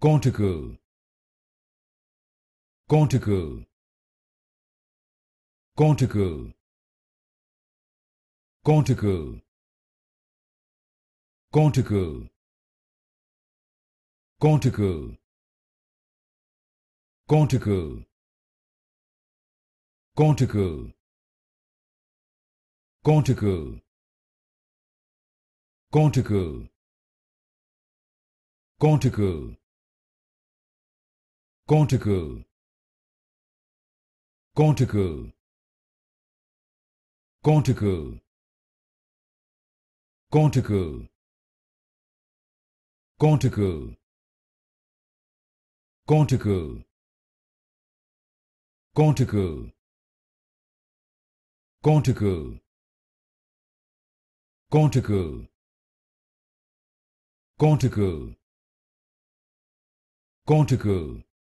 Cortical. Cortical. Cortical. Cortical. Cortical. Cortical. Cortical. Cortical. Cortical. Cortical. Cortical. Cortical. Cortical. Cortical. Cortical. Cortical. Cortical. Cortical. Cortical. Cortical. Cortical. Cortical.